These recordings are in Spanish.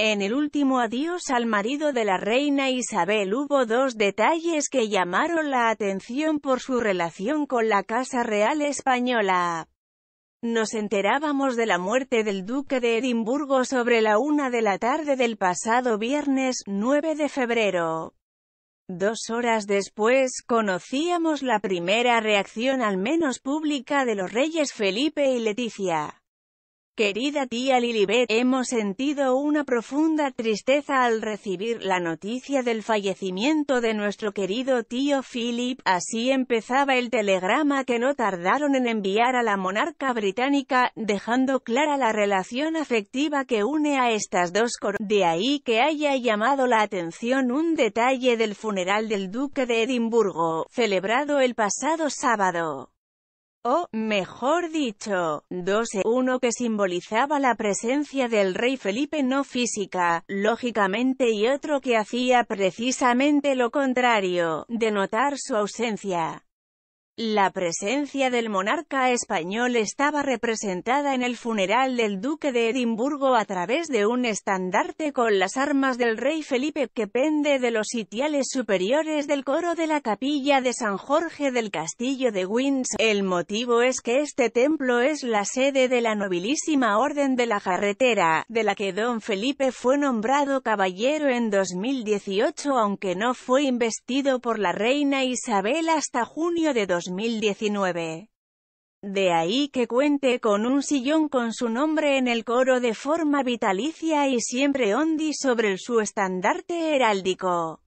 En el último adiós al marido de la reina Isabel hubo dos detalles que llamaron la atención por su relación con la Casa Real Española. Nos enterábamos de la muerte del duque de Edimburgo sobre la una de la tarde del pasado viernes 9 de febrero. Dos horas después, conocíamos la primera reacción al menos pública de los reyes Felipe y Leticia. Querida tía Lilibet, hemos sentido una profunda tristeza al recibir la noticia del fallecimiento de nuestro querido tío Philip, así empezaba el telegrama que no tardaron en enviar a la monarca británica, dejando clara la relación afectiva que une a estas dos coronas. De ahí que haya llamado la atención un detalle del funeral del duque de Edimburgo, celebrado el pasado sábado o, mejor dicho, 12 e uno que simbolizaba la presencia del rey Felipe no física, lógicamente y otro que hacía precisamente lo contrario, denotar su ausencia. La presencia del monarca español estaba representada en el funeral del duque de Edimburgo a través de un estandarte con las armas del rey Felipe que pende de los sitiales superiores del coro de la capilla de San Jorge del castillo de Windsor. El motivo es que este templo es la sede de la nobilísima Orden de la Carretera, de la que don Felipe fue nombrado caballero en 2018 aunque no fue investido por la reina Isabel hasta junio de 2018. De ahí que cuente con un sillón con su nombre en el coro de forma vitalicia y siempre ondi sobre su estandarte heráldico.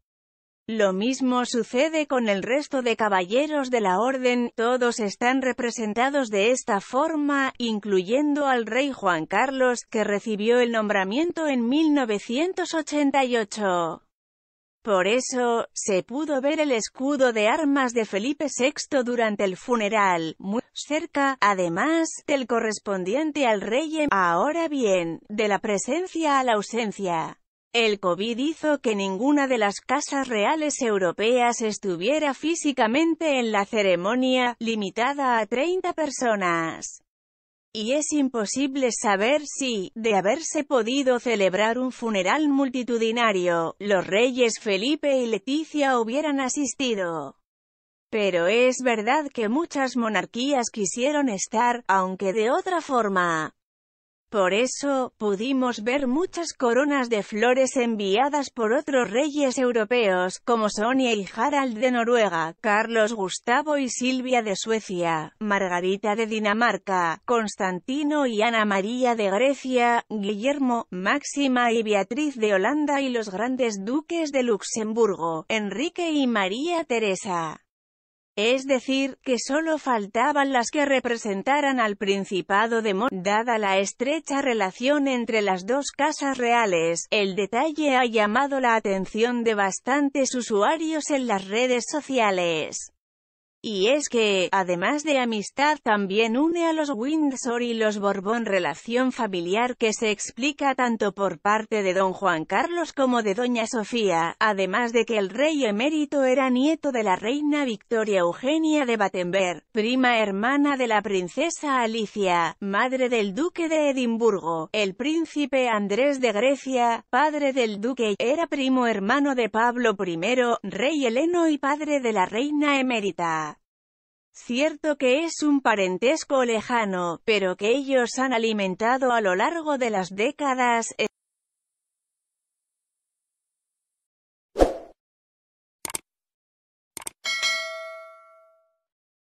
Lo mismo sucede con el resto de caballeros de la orden, todos están representados de esta forma, incluyendo al rey Juan Carlos, que recibió el nombramiento en 1988. Por eso, se pudo ver el escudo de armas de Felipe VI durante el funeral, muy cerca, además, del correspondiente al rey. Em. Ahora bien, de la presencia a la ausencia. El COVID hizo que ninguna de las casas reales europeas estuviera físicamente en la ceremonia, limitada a 30 personas y es imposible saber si, de haberse podido celebrar un funeral multitudinario, los reyes Felipe y Leticia hubieran asistido. Pero es verdad que muchas monarquías quisieron estar, aunque de otra forma. Por eso, pudimos ver muchas coronas de flores enviadas por otros reyes europeos, como Sonia y Harald de Noruega, Carlos Gustavo y Silvia de Suecia, Margarita de Dinamarca, Constantino y Ana María de Grecia, Guillermo, Máxima y Beatriz de Holanda y los grandes duques de Luxemburgo, Enrique y María Teresa. Es decir, que solo faltaban las que representaran al Principado de Mon, dada la estrecha relación entre las dos casas reales. El detalle ha llamado la atención de bastantes usuarios en las redes sociales. Y es que, además de amistad, también une a los Windsor y los Borbón relación familiar que se explica tanto por parte de don Juan Carlos como de doña Sofía, además de que el rey emérito era nieto de la reina Victoria Eugenia de Battenberg, prima hermana de la princesa Alicia, madre del duque de Edimburgo, el príncipe Andrés de Grecia, padre del duque, era primo hermano de Pablo I, rey heleno y padre de la reina emérita. Cierto que es un parentesco lejano, pero que ellos han alimentado a lo largo de las décadas,